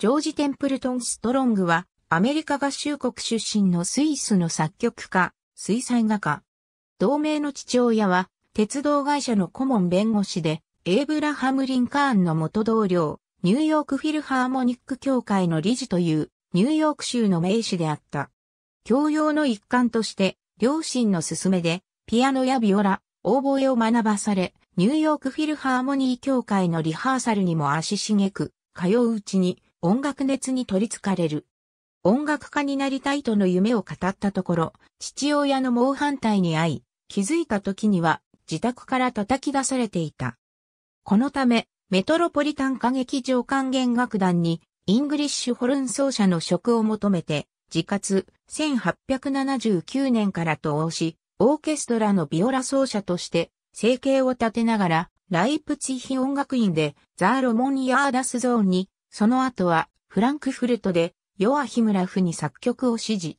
ジョージ・テンプルトン・ストロングは、アメリカ合衆国出身のスイスの作曲家、水彩画家。同名の父親は、鉄道会社の顧問弁護士で、エイブラハム・リンカーンの元同僚、ニューヨークフィルハーモニック協会の理事という、ニューヨーク州の名士であった。教養の一環として、両親の勧めで、ピアノやビオラ、オーボエを学ばされ、ニューヨークフィルハーモニー協会のリハーサルにも足しげく、通ううちに、音楽熱に取り憑かれる。音楽家になりたいとの夢を語ったところ、父親の猛反対に遭い、気づいた時には自宅から叩き出されていた。このため、メトロポリタン歌劇場管弦楽団に、イングリッシュホルン奏者の職を求めて、自活、1879年から投応し、オーケストラのビオラ奏者として、生計を立てながら、ライプツィヒ音楽院で、ザーロモン・ヤーダスゾーンにその後は、フランクフルトで、ヨアヒムラフに作曲を指示。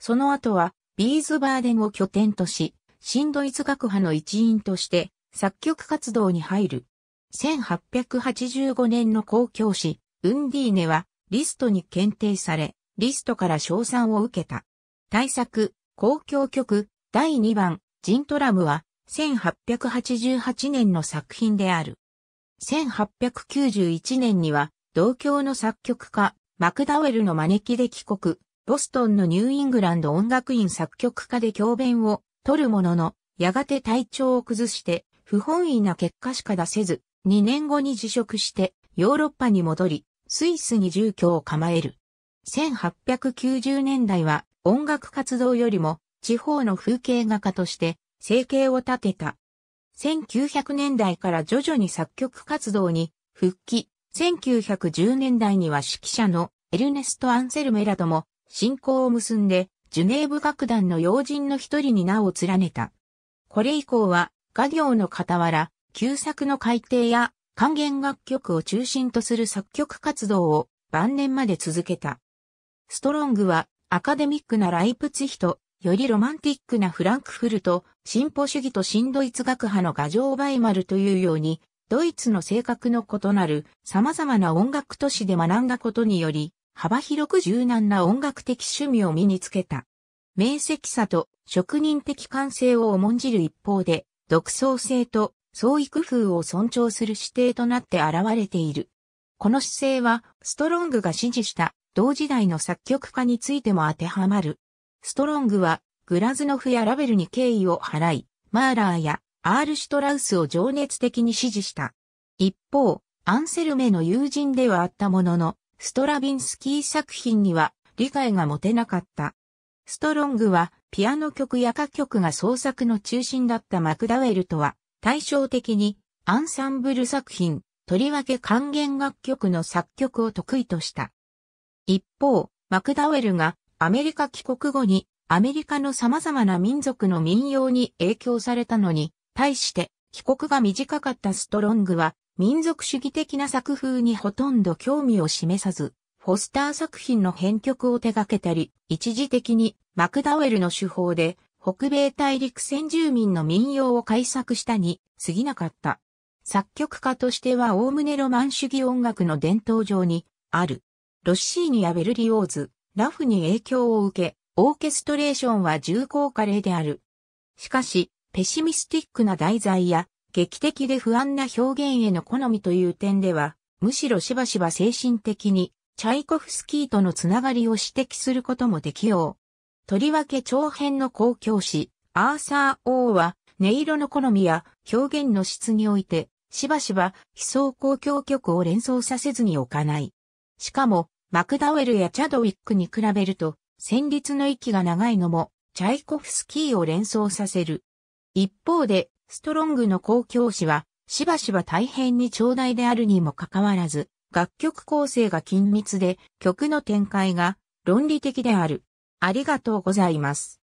その後は、ビーズバーデンを拠点とし、新ドイツ学派の一員として、作曲活動に入る。1885年の公共誌、ウンディーネは、リストに検定され、リストから賞賛を受けた。大作、公共曲、第2番、ジントラムは、1888年の作品である。1891年には、同郷の作曲家、マクダウェルの招きで帰国、ボストンのニューイングランド音楽院作曲家で教鞭を取るものの、やがて体調を崩して、不本意な結果しか出せず、2年後に辞職して、ヨーロッパに戻り、スイスに住居を構える。1890年代は音楽活動よりも地方の風景画家として生計を立てた。1900年代から徐々に作曲活動に復帰、1910年代には指揮者のエルネスト・アンセルメラとも信仰を結んで、ジュネーブ楽団の要人の一人に名を連ねた。これ以降は、画業の傍ら、旧作の改訂や還元楽曲を中心とする作曲活動を晩年まで続けた。ストロングはアカデミックなライプツヒと、よりロマンティックなフランクフルト、進歩主義と新ドイツ学派の画像バイマルというように、ドイツの性格の異なる様々な音楽都市で学んだことにより、幅広く柔軟な音楽的趣味を身につけた。明晰さと職人的感性を重んじる一方で、独創性と創意工夫を尊重する指定となって現れている。この姿勢は、ストロングが支持した同時代の作曲家についても当てはまる。ストロングは、グラズノフやラベルに敬意を払い、マーラーやアール・シュトラウスを情熱的に支持した。一方、アンセルメの友人ではあったものの、ストラビンスキー作品には理解が持てなかった。ストロングはピアノ曲や歌曲が創作の中心だったマクダウェルとは対照的にアンサンブル作品、とりわけ還元楽曲の作曲を得意とした。一方、マクダウェルがアメリカ帰国後にアメリカの様々な民族の民謡に影響されたのに対して、帰国が短かったストロングは、民族主義的な作風にほとんど興味を示さず、フォスター作品の編曲を手掛けたり、一時的にマクダウェルの手法で北米大陸先住民の民謡を改作したに過ぎなかった。作曲家としては概ねロマン主義音楽の伝統上にある。ロッシーニやベルリオーズ、ラフに影響を受け、オーケストレーションは重厚化例である。しかし、ペシミスティックな題材や、劇的で不安な表現への好みという点では、むしろしばしば精神的に、チャイコフスキーとのつながりを指摘することもできよう。とりわけ長編の公共詩、アーサー王は、音色の好みや表現の質において、しばしば悲壮公共曲を連想させずに置かない。しかも、マクダウェルやチャドウィックに比べると、旋律の息が長いのも、チャイコフスキーを連想させる。一方で、ストロングの公共誌は、しばしば大変に長大であるにもかかわらず、楽曲構成が緊密で、曲の展開が論理的である。ありがとうございます。